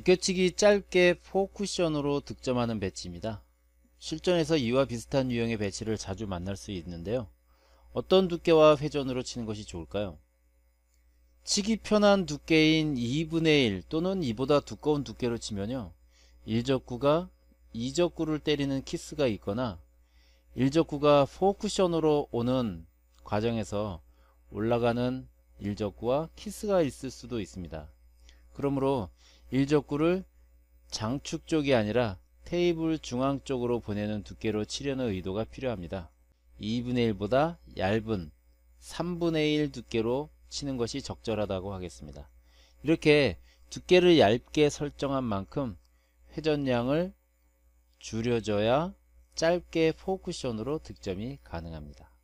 뒷겨치기 짧게 포쿠션으로 득점하는 배치입니다. 실전에서 이와 비슷한 유형의 배치를 자주 만날 수 있는데요. 어떤 두께와 회전으로 치는 것이 좋을까요? 치기 편한 두께인 2분의 1 또는 이보다 두꺼운 두께로 치면요. 1적구가 2적구를 때리는 키스가 있거나 1적구가 포쿠션으로 오는 과정에서 올라가는 1적구와 키스가 있을 수도 있습니다. 그러므로 일적구를 장축 쪽이 아니라 테이블 중앙 쪽으로 보내는 두께로 치려는 의도가 필요합니다. 2분의 1보다 얇은 3분의 1 두께로 치는 것이 적절하다고 하겠습니다. 이렇게 두께를 얇게 설정한 만큼 회전량을 줄여줘야 짧게 포크션으로 득점이 가능합니다.